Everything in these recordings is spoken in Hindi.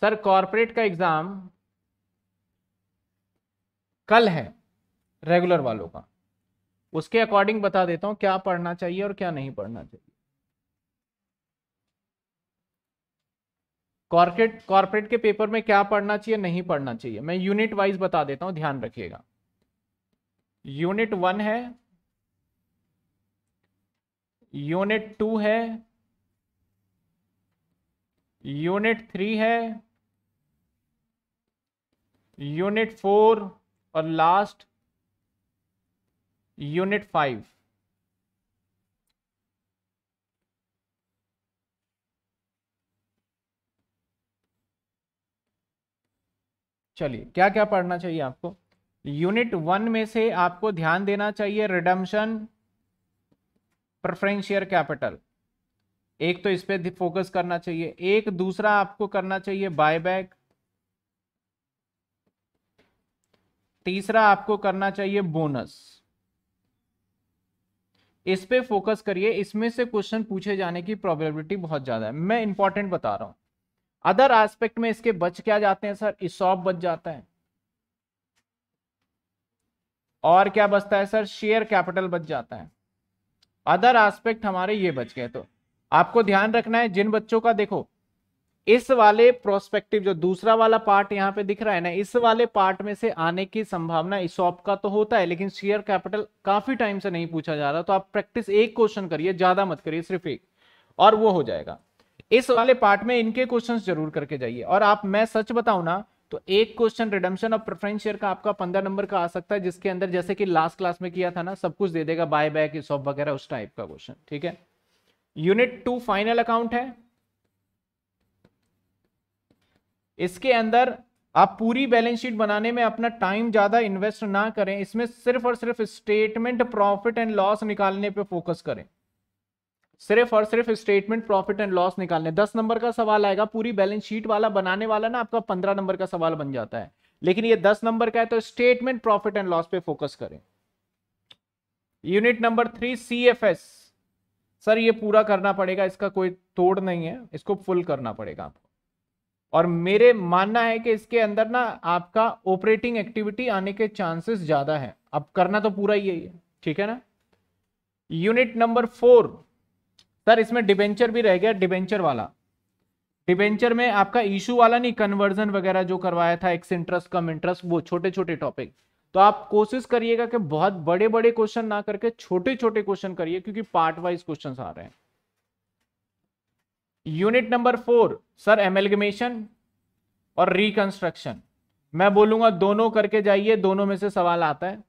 सर कॉरपोरेट का एग्ज़ाम कल है रेगुलर वालों का उसके अकॉर्डिंग बता देता हूं क्या पढ़ना चाहिए और क्या नहीं पढ़ना चाहिए कॉर्पोरेट कॉर्पोरेट के पेपर में क्या पढ़ना चाहिए नहीं पढ़ना चाहिए मैं यूनिट वाइज बता देता हूं ध्यान रखिएगा यूनिट वन है यूनिट टू है यूनिट थ्री है यूनिट फोर और लास्ट यूनिट फाइव चलिए क्या क्या पढ़ना चाहिए आपको यूनिट वन में से आपको ध्यान देना चाहिए रिडम्शन प्रेफरेंशियल कैपिटल एक तो इस पर फोकस करना चाहिए एक दूसरा आपको करना चाहिए बायबैक तीसरा आपको करना चाहिए बोनस इस पे फोकस करिए इसमें से क्वेश्चन पूछे जाने की प्रोबेबिलिटी बहुत ज्यादा है मैं इंपॉर्टेंट बता रहा हूं अदर एस्पेक्ट में इसके बच क्या जाते हैं सर इसॉप बच जाता है और क्या बचता है सर शेयर कैपिटल बच जाता है अदर एस्पेक्ट हमारे ये बच गए तो आपको ध्यान रखना है जिन बच्चों का देखो इस वाले प्रोस्पेक्टिव जो दूसरा वाला पार्ट यहाँ पे दिख रहा है ना इस वाले पार्ट में से आने की संभावना इस ऑप का तो होता है लेकिन शेयर कैपिटल काफी टाइम से नहीं पूछा जा रहा तो आप प्रैक्टिस एक क्वेश्चन करिए ज्यादा मत करिए सिर्फ एक और वो हो जाएगा इस वाले पार्ट में इनके क्वेश्चन जरूर करके जाइए और आप मैं सच बताऊ ना तो एक क्वेश्चन रिडम्शन और प्रेफरेंस शेयर का आपका पंद्रह नंबर का आ सकता है जिसके अंदर जैसे कि लास्ट क्लास में किया था ना सब कुछ दे देगा बाय बैक इस वगैरह उस टाइप का क्वेश्चन ठीक है यूनिट टू फाइनल अकाउंट है इसके अंदर आप पूरी बैलेंस शीट बनाने में अपना टाइम ज़्यादा इन्वेस्ट ना करें इसमें सिर्फ और सिर्फ स्टेटमेंट प्रॉफिट एंड लॉस निकालने पे फोकस करें सिर्फ और सिर्फ स्टेटमेंट प्रॉफिट एंड लॉस निकालने दस नंबर का सवाल आएगा पूरी बैलेंस शीट वाला बनाने वाला ना आपका पंद्रह नंबर का सवाल बन जाता है लेकिन ये दस नंबर का है तो स्टेटमेंट प्रॉफिट एंड लॉस पे फोकस करें unit number three C F S sir ये पूरा करना पड़ेगा इसका कोई तोड़ नहीं है इसको फुल करना पड़ेगा आपको और मेरे मानना है कि इसके अंदर ना आपका ऑपरेटिंग एक्टिविटी आने के चांसेस ज़्यादा है अब करना तो पूरा ही है ठीक है ना यूनिट नंबर फोर सर इसमें डिबेंचर भी रह गया डिबेंचर वाला डिबेंचर में आपका इशू वाला नहीं कन्वर्जन वगैरह जो करवाया था एक्स इंटरेस्ट कम इंटरेस्ट वो छोटे छोटे टॉपिक तो आप कोशिश करिएगा कि बहुत बड़े बड़े क्वेश्चन ना करके छोटे छोटे क्वेश्चन करिए क्योंकि पार्ट वाइज क्वेश्चन आ रहे हैं unit number four sir amalgamation और रिकंस्ट्रक्शन मैं बोलूंगा दोनों करके जाइए दोनों में से सवाल आता है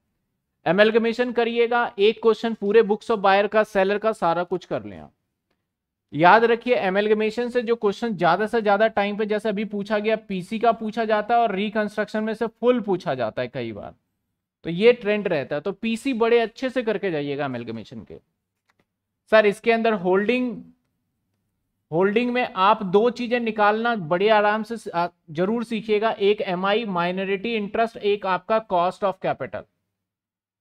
एमेलगमेशन करिएगा एक क्वेश्चन पूरे बुक्स ऑफ बायर का सेलर का सारा कुछ कर लें याद रखिए एमेलगमेशन से जो क्वेश्चन ज्यादा से ज्यादा टाइम पे जैसे अभी पूछा गया पीसी का पूछा जाता है और रिकंस्ट्रक्शन में से फुल पूछा जाता है कई बार तो ये ट्रेंड रहता है तो पीसी बड़े अच्छे से करके जाइएगा अमेलगमेशन के सर इसके अंदर होल्डिंग होल्डिंग में आप दो चीजें निकालना बड़े आराम से जरूर सीखिएगा एक एम आई माइनॉरिटी इंटरेस्ट एक आपका cost of capital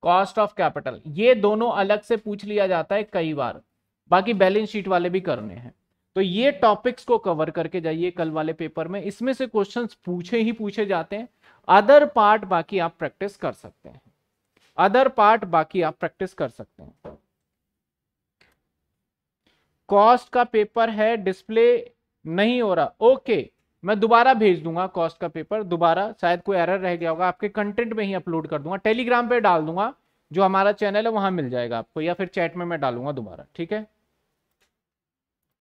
cost of capital ये दोनों अलग से पूछ लिया जाता है कई बार बाकी बैलेंस शीट वाले भी करने हैं तो ये टॉपिक्स को कवर करके जाइए कल वाले पेपर में इसमें से क्वेश्चंस पूछे ही पूछे जाते हैं अदर पार्ट बाकी आप प्रैक्टिस कर सकते हैं अदर पार्ट बाकी आप प्रैक्टिस कर सकते हैं कॉस्ट का पेपर है डिस्प्ले नहीं हो रहा ओके मैं दोबारा भेज दूंगा कॉस्ट का पेपर दोबारा शायद कोई एरर रह गया होगा आपके कंटेंट में ही अपलोड कर दूंगा टेलीग्राम पे डाल दूंगा जो हमारा चैनल है वहां मिल जाएगा आपको या फिर चैट में मैं डालूंगा दोबारा ठीक है